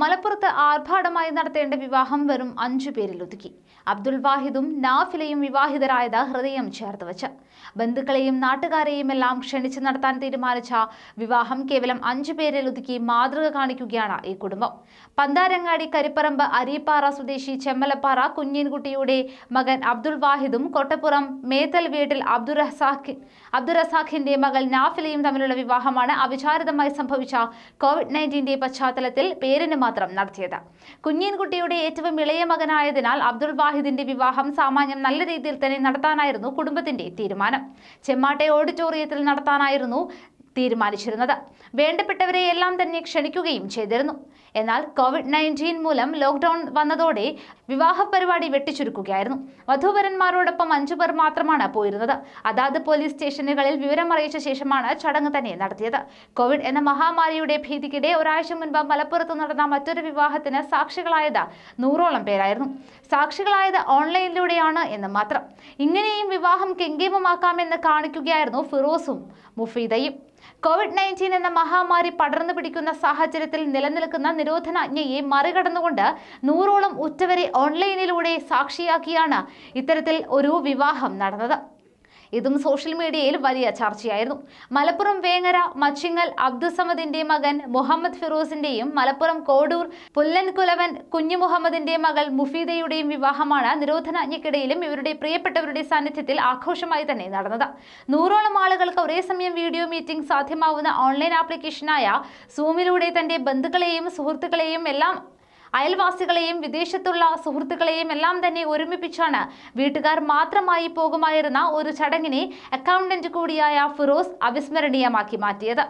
മലപ്പുറത്ത് ആർഭാടമായി നടത്തേണ്ട വിവാഹം വെറും അഞ്ചു പേരിൽ ഒതുക്കി അബ്ദുൽ വാഹിദും നാഫിലയും വിവാഹിതരായത് ഹൃദയം ചേർത്ത് വച്ച് ബന്ധുക്കളെയും നാട്ടുകാരെയും എല്ലാം ക്ഷണിച്ച് നടത്താൻ തീരുമാനിച്ച വിവാഹം കേവലം അഞ്ചു പേരിൽ ഒതുക്കി മാതൃക കാണിക്കുകയാണ് ഈ കുടുംബം പന്താരങ്ങാടി കരിപ്പറമ്പ് അരിപ്പാറ സ്വദേശി ചെമ്മലപ്പാറ കുഞ്ഞിൻകുട്ടിയുടെ മകൻ അബ്ദുൽ വാഹിദും കൊട്ടപ്പുറം മേത്തൽ വീട്ടിൽ അബ്ദുറസാഖി അബ്ദുറസാഖിന്റെ മകൾ നാഫിലയും തമ്മിലുള്ള വിവാഹമാണ് അവിചാരിതമായി സംഭവിച്ച കോവിഡ് നയൻറ്റീൻ്റെ പശ്ചാത്തലത്തിൽ പേരിന് മാത്രം നടത്തിയത് കുഞ്ഞിൻകുട്ടിയുടെ ഏറ്റവും ഇളയ മകനായതിനാൽ അബ്ദുൾ വാഹിദിന്റെ വിവാഹം സാമാന്യം നല്ല രീതിയിൽ തന്നെ നടത്താനായിരുന്നു കുടുംബത്തിന്റെ തീരുമാനം ചെമ്മാട്ടെ ഓഡിറ്റോറിയത്തിൽ നടത്താനായിരുന്നു തീരുമാനിച്ചിരുന്നത് വേണ്ടപ്പെട്ടവരെ എല്ലാം തന്നെ ക്ഷണിക്കുകയും ചെയ്തിരുന്നു എന്നാൽ കോവിഡ് നയൻറ്റീൻ മൂലം ലോക്ക്ഡൌൺ വന്നതോടെ വിവാഹ പരിപാടി വെട്ടിച്ചുരുക്കുകയായിരുന്നു വധുവരന്മാരോടൊപ്പം അഞ്ചു പേർ മാത്രമാണ് പോയിരുന്നത് അതാത് പോലീസ് സ്റ്റേഷനുകളിൽ വിവരമറിയിച്ച ശേഷമാണ് ചടങ്ങ് തന്നെ നടത്തിയത് കോവിഡ് എന്ന മഹാമാരിയുടെ ഭീതിക്കിടെ ഒരാഴ്ച മുൻപ് മലപ്പുറത്ത് നടന്ന മറ്റൊരു വിവാഹത്തിന് സാക്ഷികളായത് നൂറോളം പേരായിരുന്നു സാക്ഷികളായത് ഓൺലൈനിലൂടെയാണ് എന്ന് മാത്രം ഇങ്ങനെയും വിവാഹം കെങ്കേമമാക്കാമെന്ന് കാണിക്കുകയായിരുന്നു ഫിറോസും മുഫീദയും കോവിഡ് നയൻറ്റീൻ എന്ന മഹാമാരി പടർന്നു പിടിക്കുന്ന സാഹചര്യത്തിൽ നിലനിൽക്കുന്ന നിരോധനാജ്ഞയെ മറികടന്നുകൊണ്ട് നൂറോളം ഉറ്റവരെ ഓൺലൈനിലൂടെ സാക്ഷിയാക്കിയാണ് ഇത്തരത്തിൽ ഒരു വിവാഹം നടന്നത് ഇതും സോഷ്യൽ മീഡിയയിൽ വലിയ ചർച്ചയായിരുന്നു മലപ്പുറം വേങ്ങര മച്ചിങ്ങൽ അബ്ദുസമദിന്റെ മകൻ മുഹമ്മദ് ഫിറോസിന്റെയും മലപ്പുറം കോഡൂർ പുല്ലൻകുലവൻ കുഞ്ഞു മുഹമ്മദിന്റെ മകൾ മുഫീദയുടെയും വിവാഹമാണ് നിരോധനാജ്ഞയ്ക്കിടയിലും ഇവരുടെ പ്രിയപ്പെട്ടവരുടെ സാന്നിധ്യത്തിൽ ആഘോഷമായി തന്നെ നടന്നത് നൂറോളം ആളുകൾക്ക് ഒരേ സമയം വീഡിയോ മീറ്റിംഗ് സാധ്യമാവുന്ന ഓൺലൈൻ ആപ്ലിക്കേഷനായ സൂമിലൂടെ തന്റെ ബന്ധുക്കളെയും സുഹൃത്തുക്കളെയും എല്ലാം അയൽവാസികളെയും വിദേശത്തുള്ള സുഹൃത്തുക്കളെയും എല്ലാം തന്നെ ഒരുമിപ്പിച്ചാണ് വീട്ടുകാർ മാത്രമായി പോകുമായിരുന്ന ഒരു ചടങ്ങിനെ അക്കൗണ്ടന്റ് കൂടിയായ ഫിറോസ് അവിസ്മരണീയമാക്കി മാറ്റിയത്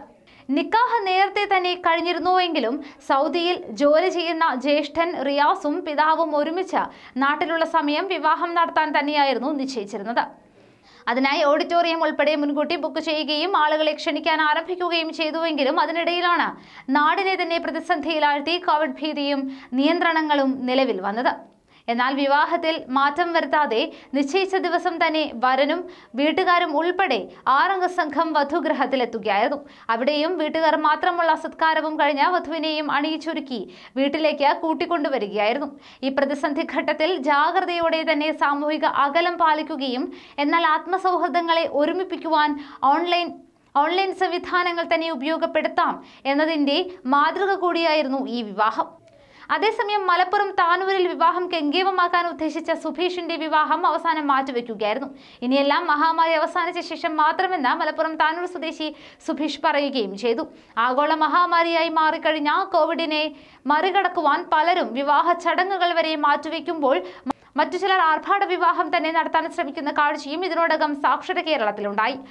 നിക്കാഹ് നേരത്തെ തന്നെ കഴിഞ്ഞിരുന്നുവെങ്കിലും സൗദിയിൽ ജോലി ചെയ്യുന്ന ജ്യേഷ്ഠൻ റിയാസും പിതാവും ഒരുമിച്ച് നാട്ടിലുള്ള സമയം വിവാഹം നടത്താൻ തന്നെയായിരുന്നു നിശ്ചയിച്ചിരുന്നത് അതിനായി ഓഡിറ്റോറിയം ഉൾപ്പെടെ മുൻകൂട്ടി ബുക്ക് ചെയ്യുകയും ആളുകളെ ക്ഷണിക്കാൻ ആരംഭിക്കുകയും ചെയ്തുവെങ്കിലും അതിനിടയിലാണ് നാടിനെ തന്നെ പ്രതിസന്ധിയിലാഴ്ത്തി കോവിഡ് ഭീതിയും നിയന്ത്രണങ്ങളും നിലവിൽ വന്നത് എന്നാൽ വിവാഹത്തിൽ മാറ്റം വരുത്താതെ നിശ്ചയിച്ച ദിവസം തന്നെ വരനും വീട്ടുകാരും ഉൾപ്പെടെ ആറംഗ സംഘം വധുഗ്രഹത്തിലെത്തുകയായിരുന്നു അവിടെയും വീട്ടുകാർ മാത്രമുള്ള സത്കാരവും കഴിഞ്ഞ വധുവിനെയും അണിയിച്ചൊരുക്കി വീട്ടിലേക്ക് കൂട്ടിക്കൊണ്ടുവരികയായിരുന്നു ഈ പ്രതിസന്ധി ഘട്ടത്തിൽ ജാഗ്രതയോടെ തന്നെ സാമൂഹിക അകലം പാലിക്കുകയും എന്നാൽ ആത്മസൗഹൃദങ്ങളെ ഒരുമിപ്പിക്കുവാൻ ഓൺലൈൻ ഓൺലൈൻ സംവിധാനങ്ങൾ തന്നെ ഉപയോഗപ്പെടുത്താം എന്നതിൻ്റെ മാതൃക കൂടിയായിരുന്നു ഈ വിവാഹം അതേസമയം മലപ്പുറം താനൂരിൽ വിവാഹം കെങ്കേമമാക്കാൻ ഉദ്ദേശിച്ച സുഭീഷിന്റെ വിവാഹം അവസാനം മാറ്റിവെക്കുകയായിരുന്നു ഇനിയെല്ലാം മഹാമാരി അവസാനിച്ച ശേഷം മാത്രമെന്ന് മലപ്പുറം താനൂർ സ്വദേശി സുഭീഷ് പറയുകയും ചെയ്തു ആഗോള മഹാമാരിയായി മാറിക്കഴിഞ്ഞ കോവിഡിനെ മറികടക്കുവാൻ പലരും വിവാഹ ചടങ്ങുകൾ വരെ മാറ്റിവെക്കുമ്പോൾ മറ്റു ചിലർ ആർഭാട വിവാഹം തന്നെ നടത്താൻ ശ്രമിക്കുന്ന കാഴ്ചയും ഇതിനോടകം സാക്ഷര കേരളത്തിലുണ്ടായി